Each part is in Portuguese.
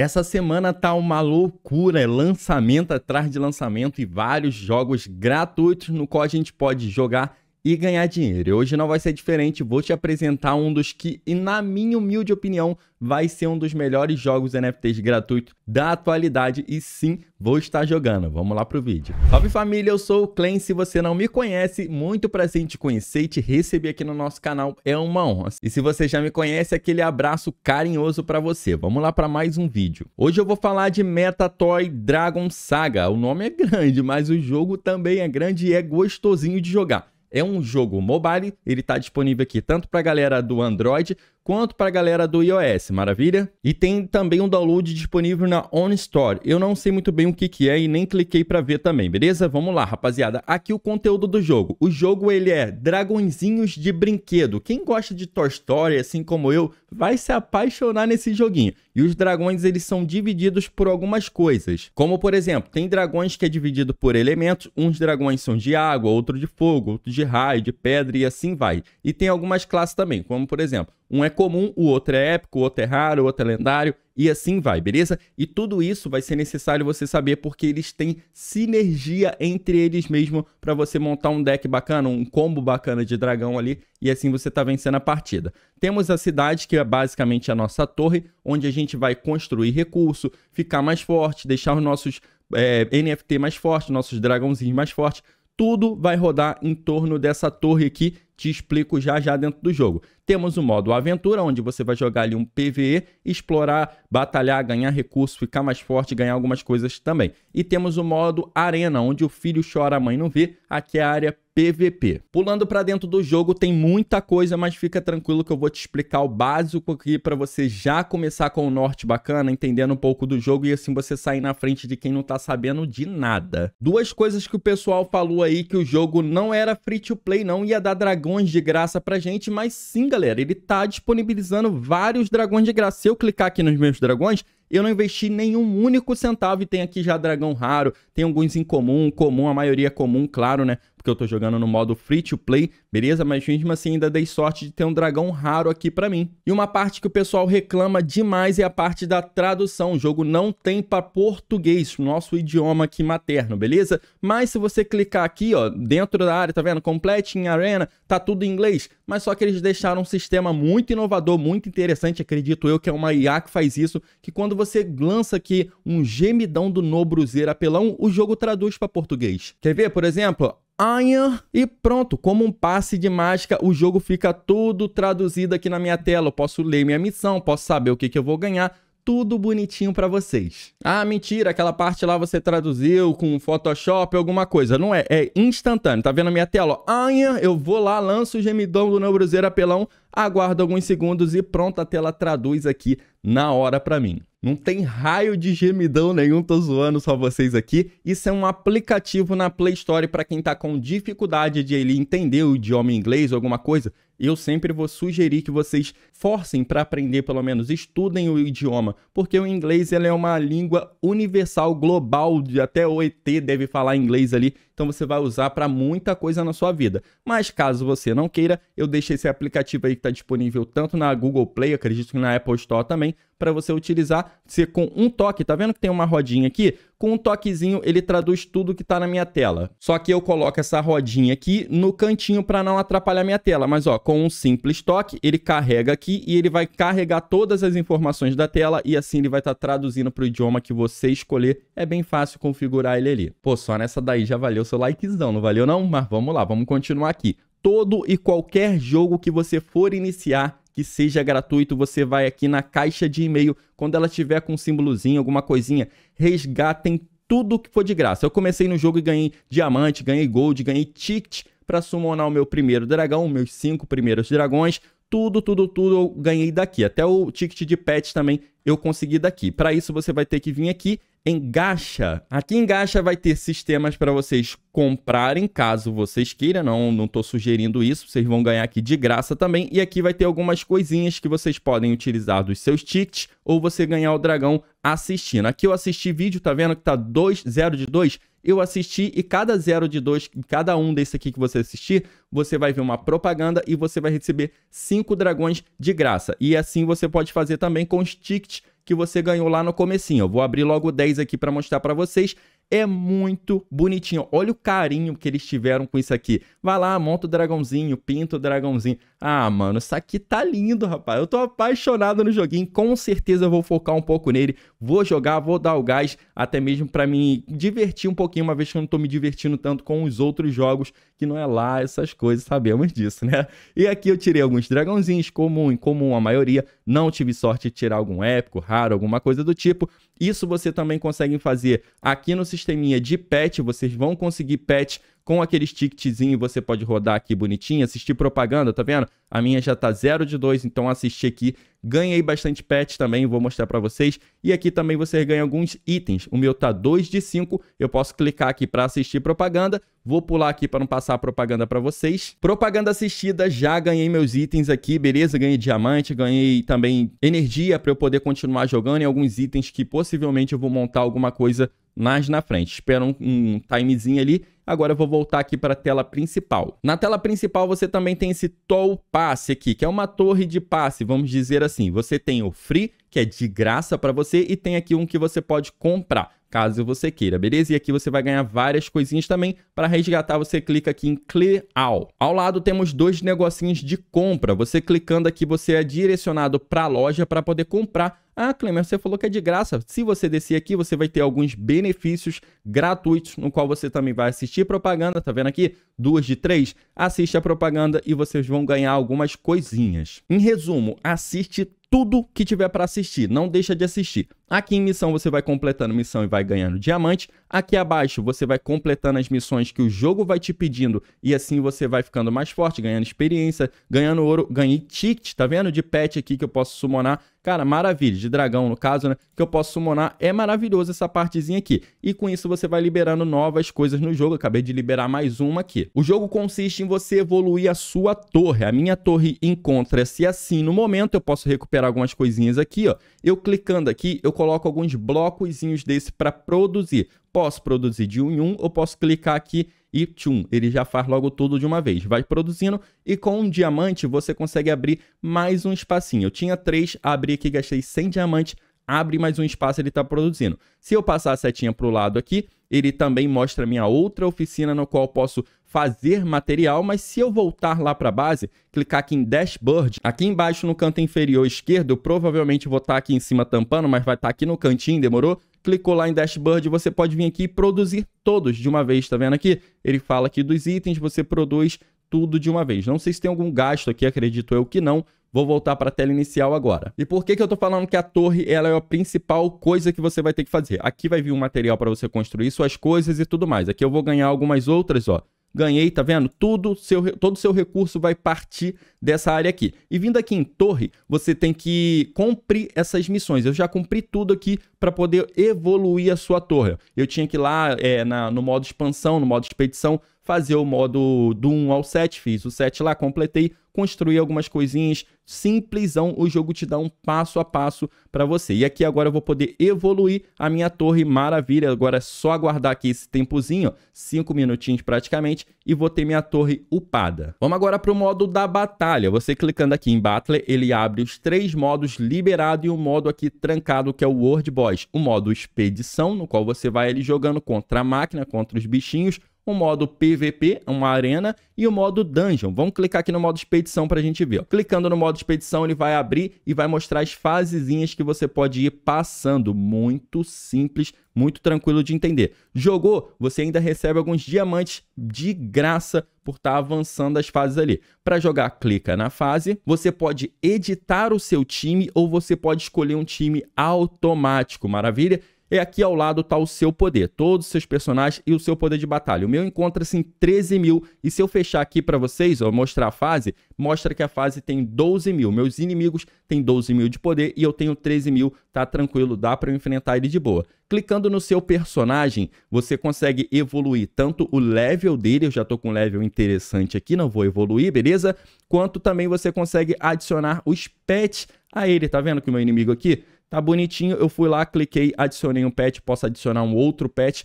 Essa semana tá uma loucura, é lançamento atrás de lançamento e vários jogos gratuitos no qual a gente pode jogar e ganhar dinheiro. hoje não vai ser diferente, vou te apresentar um dos que, na minha humilde opinião, vai ser um dos melhores jogos NFTs gratuito da atualidade e sim, vou estar jogando. Vamos lá pro vídeo. Salve família, eu sou o Clen, se você não me conhece, muito prazer em te conhecer e te receber aqui no nosso canal, é uma honra. E se você já me conhece, aquele abraço carinhoso para você. Vamos lá para mais um vídeo. Hoje eu vou falar de Meta Toy Dragon Saga. O nome é grande, mas o jogo também é grande e é gostosinho de jogar. É um jogo mobile, ele está disponível aqui tanto para a galera do Android quanto para a galera do iOS, maravilha? E tem também um download disponível na On Store. Eu não sei muito bem o que, que é e nem cliquei para ver também, beleza? Vamos lá, rapaziada. Aqui o conteúdo do jogo. O jogo ele é dragõezinhos de brinquedo. Quem gosta de Toy Story, assim como eu, vai se apaixonar nesse joguinho. E os dragões eles são divididos por algumas coisas, como por exemplo, tem dragões que é dividido por elementos. Uns dragões são de água, outro de fogo, outro de de raio, de pedra e assim vai. E tem algumas classes também, como por exemplo, um é comum, o outro é épico, o outro é raro, o outro é lendário e assim vai, beleza? E tudo isso vai ser necessário você saber porque eles têm sinergia entre eles mesmo para você montar um deck bacana, um combo bacana de dragão ali e assim você tá vencendo a partida. Temos a cidade, que é basicamente a nossa torre, onde a gente vai construir recurso, ficar mais forte, deixar os nossos é, eh, NFT mais fortes, nossos dragãozinhos mais fortes, tudo vai rodar em torno dessa torre aqui te explico já já dentro do jogo. Temos o modo aventura, onde você vai jogar ali um PVE, explorar, batalhar, ganhar recursos, ficar mais forte, ganhar algumas coisas também. E temos o modo arena, onde o filho chora, a mãe não vê. Aqui é a área PVP. Pulando para dentro do jogo tem muita coisa, mas fica tranquilo que eu vou te explicar o básico aqui para você já começar com o norte bacana, entendendo um pouco do jogo e assim você sair na frente de quem não tá sabendo de nada. Duas coisas que o pessoal falou aí que o jogo não era free to play não ia dar dragão dragões de graça pra gente, mas sim, galera, ele tá disponibilizando vários dragões de graça. Se eu clicar aqui nos meus dragões, eu não investi nenhum único centavo e tem aqui já dragão raro, tem alguns em comum, comum, a maioria é comum, claro, né? porque eu tô jogando no modo free to play, beleza? Mas mesmo assim ainda dei sorte de ter um dragão raro aqui pra mim. E uma parte que o pessoal reclama demais é a parte da tradução. O jogo não tem pra português, nosso idioma aqui materno, beleza? Mas se você clicar aqui, ó, dentro da área, tá vendo? Complete em Arena, tá tudo em inglês. Mas só que eles deixaram um sistema muito inovador, muito interessante, acredito eu, que é uma IA que faz isso, que quando você lança aqui um gemidão do No apelão, o jogo traduz para português. Quer ver, por exemplo, Iron e pronto, como um passe de mágica, o jogo fica tudo traduzido aqui na minha tela. Eu posso ler minha missão, posso saber o que, que eu vou ganhar, tudo bonitinho para vocês. Ah, mentira, aquela parte lá você traduziu com Photoshop, alguma coisa. Não é, é instantâneo. Tá vendo a minha tela? Anha, eu vou lá, lanço o gemidão do meu bruseiro apelão, aguardo alguns segundos e pronto, a tela traduz aqui na hora para mim. Não tem raio de gemidão nenhum, tô zoando só vocês aqui. Isso é um aplicativo na Play Store para quem tá com dificuldade de ele entender o idioma inglês ou alguma coisa. Eu sempre vou sugerir que vocês forcem para aprender, pelo menos estudem o idioma, porque o inglês ele é uma língua universal, global, de até o ET deve falar inglês ali, então você vai usar para muita coisa na sua vida. Mas caso você não queira, eu deixei esse aplicativo aí que está disponível tanto na Google Play, acredito que na Apple Store também, para você utilizar. Você com um toque, tá vendo que tem uma rodinha aqui? Com um toquezinho ele traduz tudo que está na minha tela. Só que eu coloco essa rodinha aqui no cantinho para não atrapalhar minha tela. Mas ó, com um simples toque ele carrega aqui e ele vai carregar todas as informações da tela e assim ele vai estar tá traduzindo para o idioma que você escolher. É bem fácil configurar ele ali. Pô, só nessa daí já valeu seu likezão, não valeu não? Mas vamos lá, vamos continuar aqui. Todo e qualquer jogo que você for iniciar que seja gratuito, você vai aqui na caixa de e-mail, quando ela tiver com um símbolozinho, alguma coisinha, resgatem tudo que for de graça. Eu comecei no jogo e ganhei diamante, ganhei gold, ganhei ticket para summonar o meu primeiro dragão, meus cinco primeiros dragões, tudo, tudo, tudo eu ganhei daqui. Até o ticket de pet também eu consegui daqui. Para isso você vai ter que vir aqui em Gacha. Aqui em Gacha vai ter sistemas para vocês comprarem, caso vocês queiram, não não sugerindo isso, vocês vão ganhar aqui de graça também. E aqui vai ter algumas coisinhas que vocês podem utilizar dos seus tickets ou você ganhar o dragão assistindo. Aqui eu assisti vídeo, tá vendo que tá 2 0 de 2? eu assisti e cada zero de dois, cada um desse aqui que você assistir, você vai ver uma propaganda e você vai receber cinco dragões de graça. E assim você pode fazer também com os tickets que você ganhou lá no comecinho. Eu vou abrir logo 10 aqui para mostrar para vocês. É muito bonitinho. Olha o carinho que eles tiveram com isso aqui. Vai lá, monta o dragãozinho, pinta o dragãozinho. Ah, mano, isso aqui tá lindo, rapaz. Eu tô apaixonado no joguinho, com certeza eu vou focar um pouco nele, vou jogar, vou dar o gás, até mesmo para me divertir um pouquinho, uma vez que eu não tô me divertindo tanto com os outros jogos, que não é lá essas coisas, sabemos disso, né? E aqui eu tirei alguns dragãozinhos, comum, comum a maioria, não tive sorte de tirar algum épico, raro, alguma coisa do tipo. Isso você também consegue fazer aqui no sisteminha de pet, vocês vão conseguir pet com aquele stickzinho você pode rodar aqui bonitinho, assistir propaganda, tá vendo? A minha já tá 0 de 2, então assisti aqui. Ganhei bastante pets também, vou mostrar para vocês. E aqui também você ganha alguns itens. O meu tá 2 de 5, eu posso clicar aqui para assistir propaganda. Vou pular aqui para não passar a propaganda para vocês. Propaganda assistida, já ganhei meus itens aqui, beleza? Ganhei diamante, ganhei também energia para eu poder continuar jogando e alguns itens que possivelmente eu vou montar alguma coisa mais na frente. Espera um, um timezinho ali Agora eu vou voltar aqui para a tela principal. Na tela principal você também tem esse Toll Pass aqui, que é uma torre de passe, vamos dizer assim. Você tem o Free, que é de graça para você, e tem aqui um que você pode comprar caso você queira, beleza? E aqui você vai ganhar várias coisinhas também. Para resgatar, você clica aqui em Clear All. Ao lado temos dois negocinhos de compra. Você clicando aqui, você é direcionado para a loja para poder comprar ah, Clemer, você falou que é de graça. Se você descer aqui, você vai ter alguns benefícios gratuitos, no qual você também vai assistir propaganda, tá vendo aqui? Duas de três. Assiste a propaganda e vocês vão ganhar algumas coisinhas. Em resumo, assiste tudo que tiver para assistir, não deixa de assistir. Aqui em missão você vai completando missão e vai ganhando diamante. Aqui abaixo você vai completando as missões que o jogo vai te pedindo e assim você vai ficando mais forte, ganhando experiência, ganhando ouro, ganhei ticket, tá vendo? De pet aqui que eu posso summonar. Cara, maravilha, de dragão no caso, né? Que eu posso summonar. É maravilhoso essa partezinha aqui. E com isso você vai liberando novas coisas no jogo. Eu acabei de liberar mais uma aqui. O jogo consiste em você evoluir a sua torre. A minha torre encontra-se assim no momento. Eu posso recuperar algumas coisinhas aqui, ó. Eu clicando aqui, eu coloco alguns blocozinhos desse para produzir posso produzir de um em um ou posso clicar aqui e tchum, ele já faz logo tudo de uma vez. Vai produzindo e com um diamante você consegue abrir mais um espacinho. Eu tinha três, abri aqui, gastei 100 diamantes, abre mais um espaço ele está produzindo. Se eu passar a setinha para o lado aqui, ele também mostra minha outra oficina no qual posso fazer material, mas se eu voltar lá para a base, clicar aqui em Dashboard, aqui embaixo no canto inferior esquerdo, provavelmente vou estar tá aqui em cima tampando, mas vai estar tá aqui no cantinho, demorou? clicou lá em dashboard, você pode vir aqui e produzir todos de uma vez, tá vendo aqui? Ele fala aqui dos itens, você produz tudo de uma vez. Não sei se tem algum gasto aqui, acredito eu que não. Vou voltar para a tela inicial agora. E por que, que eu estou falando que a torre ela é a principal coisa que você vai ter que fazer? Aqui vai vir um material para você construir suas coisas e tudo mais. Aqui eu vou ganhar algumas outras, ó ganhei, tá vendo? Tudo seu, todo o seu recurso vai partir dessa área aqui. E vindo aqui em torre, você tem que cumprir essas missões. Eu já cumpri tudo aqui para poder evoluir a sua torre. Eu tinha que ir lá é, na, no modo expansão, no modo expedição, fazer o modo do 1 ao 7, fiz o 7 lá, completei, construí algumas coisinhas, simplesão, o jogo te dá um passo a passo para você. E aqui agora eu vou poder evoluir a minha torre, maravilha. Agora é só aguardar aqui esse tempozinho, 5 minutinhos praticamente, e vou ter minha torre upada. Vamos agora para o modo da batalha. Você clicando aqui em Battle, ele abre os três modos liberado e um modo aqui trancado, que é o World Boss. O modo expedição, no qual você vai ali jogando contra a máquina, contra os bichinhos, o modo PVP, uma arena, e o modo Dungeon. Vamos clicar aqui no modo expedição para a gente ver. Clicando no modo expedição, ele vai abrir e vai mostrar as fasezinhas que você pode ir passando. Muito simples, muito tranquilo de entender. Jogou, você ainda recebe alguns diamantes de graça por estar tá avançando as fases ali. Para jogar, clica na fase. Você pode editar o seu time ou você pode escolher um time automático, maravilha? É aqui ao lado está o seu poder, todos os seus personagens e o seu poder de batalha. O meu encontra-se assim, em 13 mil. E se eu fechar aqui para vocês, ó, mostrar a fase, mostra que a fase tem 12 mil. Meus inimigos têm 12 mil de poder e eu tenho 13 mil. Tá tranquilo, dá para enfrentar ele de boa. Clicando no seu personagem, você consegue evoluir tanto o level dele, eu já estou com um level interessante aqui, não vou evoluir, beleza? Quanto também você consegue adicionar os pets a ele, tá vendo que o meu inimigo aqui tá bonitinho. Eu fui lá, cliquei, adicionei um pet, posso adicionar um outro pet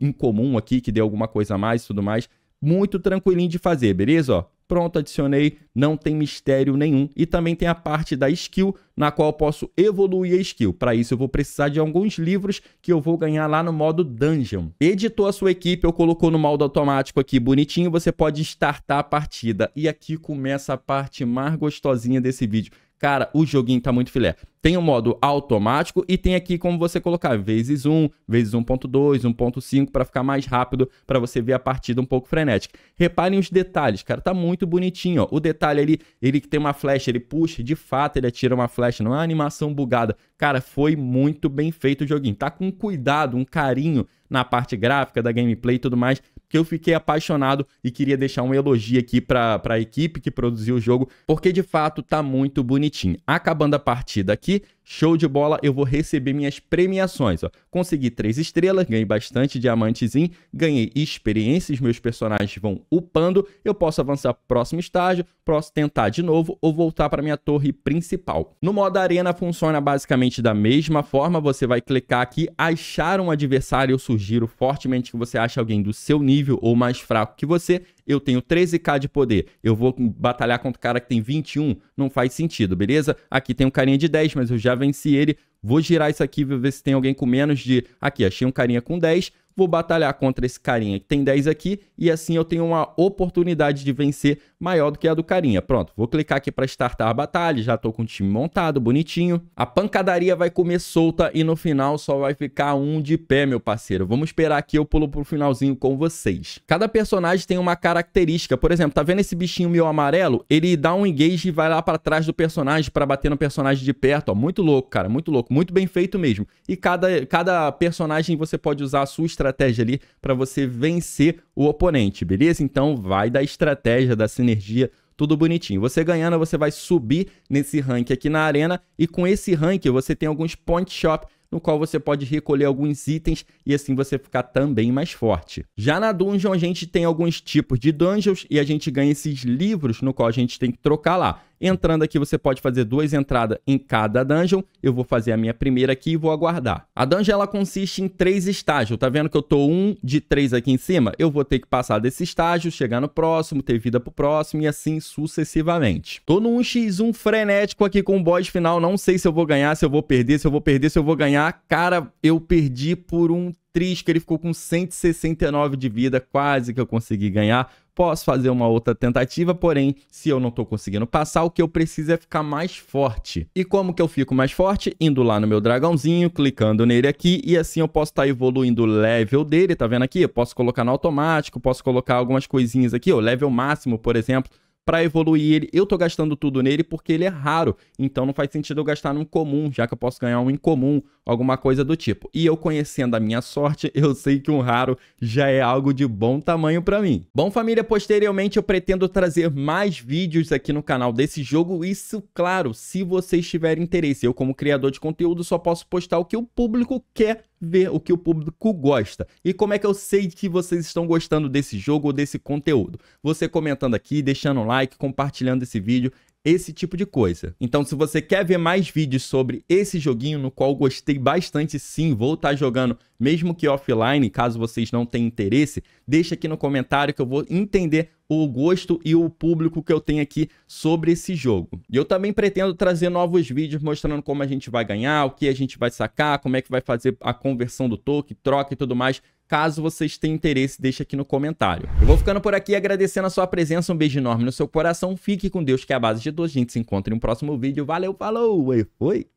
em comum aqui, que dê alguma coisa a mais e tudo mais. Muito tranquilinho de fazer, beleza? Ó, pronto, adicionei, não tem mistério nenhum. E também tem a parte da skill, na qual eu posso evoluir a skill. Para isso eu vou precisar de alguns livros que eu vou ganhar lá no modo Dungeon. Editou a sua equipe, eu colocou no modo automático aqui bonitinho, você pode startar a partida. E aqui começa a parte mais gostosinha desse vídeo Cara, o joguinho tá muito filé. Tem o um modo automático e tem aqui como você colocar vezes 1, vezes 1.2, 1.5 para ficar mais rápido para você ver a partida um pouco frenética. Reparem os detalhes, cara, tá muito bonitinho, ó. O detalhe ali, ele que tem uma flecha, ele puxa, de fato ele atira uma flecha, não é animação bugada. Cara, foi muito bem feito o joguinho. Tá com cuidado, um carinho na parte gráfica da gameplay e tudo mais que eu fiquei apaixonado e queria deixar um elogio aqui para a equipe que produziu o jogo, porque de fato tá muito bonitinho. Acabando a partida aqui, Show de bola, eu vou receber minhas premiações. Ó. Consegui três estrelas, ganhei bastante diamantezinho, ganhei experiências, meus personagens vão upando, eu posso avançar para o próximo estágio, posso tentar de novo ou voltar para minha torre principal. No modo arena funciona basicamente da mesma forma, você vai clicar aqui, achar um adversário, eu sugiro fortemente que você ache alguém do seu nível ou mais fraco que você eu tenho 13k de poder, eu vou batalhar contra o cara que tem 21, não faz sentido, beleza? Aqui tem um carinha de 10, mas eu já venci ele, vou girar isso aqui, ver se tem alguém com menos de... Aqui, achei um carinha com 10, vou batalhar contra esse carinha que tem 10 aqui e assim eu tenho uma oportunidade de vencer maior do que a do carinha. Pronto, vou clicar aqui para startar a batalha, já tô com o time montado, bonitinho. A pancadaria vai comer solta e no final só vai ficar um de pé, meu parceiro. Vamos esperar aqui, eu pulo pro finalzinho com vocês. Cada personagem tem uma característica, por exemplo, tá vendo esse bichinho meu amarelo? Ele dá um engage e vai lá para trás do personagem para bater no personagem de perto, ó. Muito louco, cara, muito louco, muito bem feito mesmo. E cada, cada personagem você pode usar a sua estratégia estratégia ali para você vencer o oponente, beleza? Então vai da estratégia, da sinergia, tudo bonitinho. Você ganhando, você vai subir nesse rank aqui na arena e com esse rank você tem alguns point shop no qual você pode recolher alguns itens e assim você ficar também mais forte. Já na dungeon a gente tem alguns tipos de dungeons e a gente ganha esses livros no qual a gente tem que trocar lá. Entrando aqui, você pode fazer duas entradas em cada dungeon. Eu vou fazer a minha primeira aqui e vou aguardar. A dungeon, ela consiste em três estágios. Tá vendo que eu tô um de três aqui em cima? Eu vou ter que passar desse estágio, chegar no próximo, ter vida pro próximo e assim sucessivamente. Tô num 1x1 frenético aqui com o boss final. Não sei se eu vou ganhar, se eu vou perder, se eu vou perder, se eu vou ganhar. Cara, eu perdi por um triste que ele ficou com 169 de vida, quase que eu consegui ganhar. Posso fazer uma outra tentativa, porém, se eu não estou conseguindo passar, o que eu preciso é ficar mais forte. E como que eu fico mais forte? Indo lá no meu dragãozinho, clicando nele aqui, e assim eu posso estar tá evoluindo o level dele, tá vendo aqui? Eu posso colocar no automático, posso colocar algumas coisinhas aqui, o level máximo, por exemplo, para evoluir ele. Eu tô gastando tudo nele porque ele é raro, então não faz sentido eu gastar num comum, já que eu posso ganhar um incomum, alguma coisa do tipo. E eu conhecendo a minha sorte, eu sei que um raro já é algo de bom tamanho para mim. Bom, família, posteriormente eu pretendo trazer mais vídeos aqui no canal desse jogo, isso, claro, se vocês tiverem interesse. Eu, como criador de conteúdo, só posso postar o que o público quer ver o que o público gosta. E como é que eu sei que vocês estão gostando desse jogo ou desse conteúdo? Você comentando aqui, deixando um like, compartilhando esse vídeo esse tipo de coisa. Então, se você quer ver mais vídeos sobre esse joguinho, no qual gostei bastante, sim, vou estar tá jogando, mesmo que offline, caso vocês não tenham interesse, deixa aqui no comentário que eu vou entender o gosto e o público que eu tenho aqui sobre esse jogo. E eu também pretendo trazer novos vídeos mostrando como a gente vai ganhar, o que a gente vai sacar, como é que vai fazer a conversão do token, troca e tudo mais Caso vocês tenham interesse, deixa aqui no comentário. Eu vou ficando por aqui agradecendo a sua presença, um beijo enorme no seu coração. Fique com Deus, que é a base de todos. A gente se encontra em um próximo vídeo. Valeu, falou e fui!